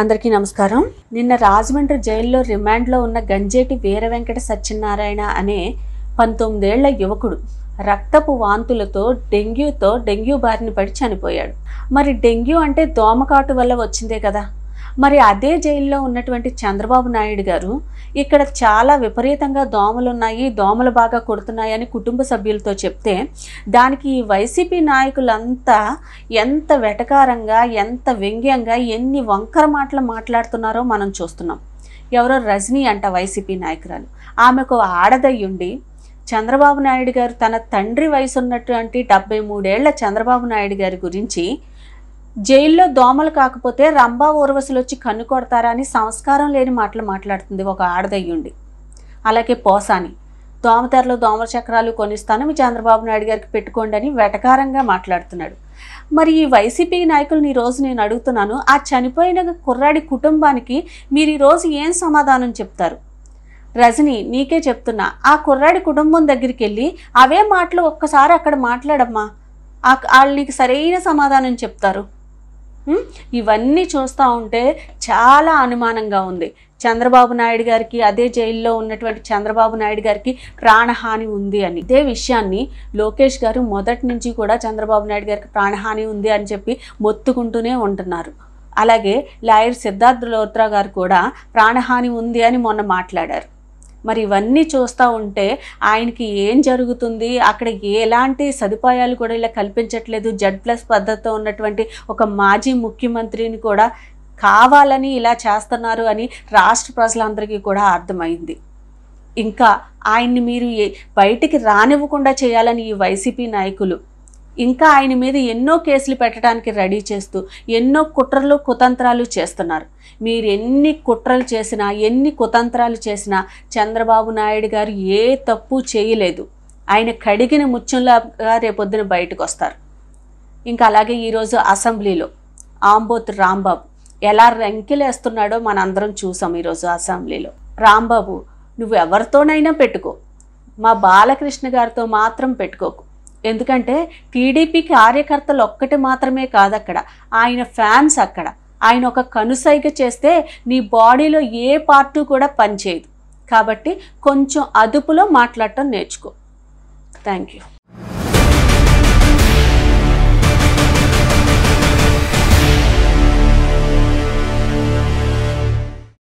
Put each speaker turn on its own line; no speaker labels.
అందరికీ నమస్కారం నిన్న రాజమండ్రి జైల్లో రిమాండ్లో ఉన్న గంజేటి వీర వెంకట సత్యనారాయణ అనే పంతొమ్మిదేళ్ల యువకుడు రక్తపు వాంతులతో డెంగ్యూతో డెంగ్యూ బారిన పడి చనిపోయాడు మరి డెంగ్యూ అంటే దోమకాటు వల్ల వచ్చిందే కదా మరి అదే జైల్లో ఉన్నటువంటి చంద్రబాబు నాయుడు గారు ఇక్కడ చాలా విపరీతంగా దోమలు ఉన్నాయి దోమలు బాగా కొడుతున్నాయని కుటుంబ సభ్యులతో చెప్తే దానికి ఈ వైసీపీ నాయకులంతా ఎంత వెటకారంగా ఎంత వ్యంగ్యంగా ఎన్ని వంకర మాటలు మాట్లాడుతున్నారో మనం చూస్తున్నాం ఎవరో రజనీ అంట వైసీపీ నాయకురాలు ఆమెకు ఆడదయ్యుండి చంద్రబాబు నాయుడు గారు తన తండ్రి వయసు ఉన్నటువంటి డెబ్బై మూడేళ్ల చంద్రబాబు నాయుడు గారి గురించి జైల్లో దోమలు కాకపోతే రంభా ఊర్వశులు వచ్చి కన్ను కొడతారా అని సంస్కారం లేని మాటలు మాట్లాడుతుంది ఒక ఆడదయ్యుండి అలాగే పోసాని దోమతెరలో దోమల చక్రాలు కొనిస్తాను మీ చంద్రబాబు నాయుడు గారికి పెట్టుకోండి అని వెటకారంగా మాట్లాడుతున్నాడు మరి ఈ వైసీపీ నాయకులను ఈరోజు నేను అడుగుతున్నాను ఆ చనిపోయిన కుర్రాడి కుటుంబానికి మీరు ఈరోజు ఏం సమాధానం చెప్తారు రజని నీకే చెప్తున్నా ఆ కుర్రాడి కుటుంబం దగ్గరికి వెళ్ళి అవే మాటలు ఒక్కసారి అక్కడ మాట్లాడమ్మా వాళ్ళు నీకు సరైన సమాధానం చెప్తారు ఇవన్నీ చూస్తూ ఉంటే చాలా అనుమానంగా ఉంది చంద్రబాబు నాయుడు గారికి అదే జైల్లో ఉన్నటువంటి చంద్రబాబు నాయుడు గారికి ప్రాణహాని ఉంది అని ఇదే విషయాన్ని లోకేష్ గారు మొదటి నుంచి కూడా చంద్రబాబు నాయుడు గారికి ప్రాణహాని ఉంది అని చెప్పి మొత్తుకుంటూనే ఉంటున్నారు అలాగే లాయర్ సిద్ధార్థ లోత్రా గారు కూడా ప్రాణహాని ఉంది అని మొన్న మాట్లాడారు మరి ఇవన్నీ చూస్తూ ఉంటే ఆయనకి ఏం జరుగుతుంది అక్కడ ఎలాంటి సదుపాయాలు కూడా ఇలా కల్పించట్లేదు జడ్ ప్లస్ పద్ధతితో ఉన్నటువంటి ఒక మాజీ ముఖ్యమంత్రిని కూడా కావాలని ఇలా చేస్తున్నారు అని రాష్ట్ర ప్రజలందరికీ కూడా అర్థమైంది ఇంకా ఆయన్ని మీరు బయటికి రానివ్వకుండా చేయాలని ఈ వైసీపీ నాయకులు ఇంకా ఆయన మీద ఎన్నో కేసులు పెట్టడానికి రెడీ చేస్తూ ఎన్నో కుట్రలు కుతంత్రాలు చేస్తున్నారు మీరు ఎన్ని కుట్రలు చేసినా ఎన్ని కుతంత్రాలు చేసినా చంద్రబాబు నాయుడు గారు ఏ తప్పు చేయలేదు ఆయన కడిగిన ముత్యంలాగా రేపొద్దున బయటకు వస్తారు ఇంకా అలాగే ఈరోజు అసెంబ్లీలో ఆంబోత్ రాంబాబు ఎలా రెంకిలేస్తున్నాడో మనందరం చూసాం ఈరోజు అసెంబ్లీలో రాంబాబు నువ్వు ఎవరితోనైనా పెట్టుకో మా బాలకృష్ణ గారితో మాత్రం పెట్టుకోకు ఎందుకంటే టీడీపీ కార్యకర్తలు ఒక్కటి మాత్రమే కాదు అక్కడ ఆయన ఫ్యాన్స్ అక్కడ ఆయన ఒక కనుసైగ చేస్తే నీ బాడీలో ఏ పార్టు కూడా పనిచేయదు కాబట్టి కొంచెం అదుపులో మాట్లాడటం నేర్చుకో థ్యాంక్ యూ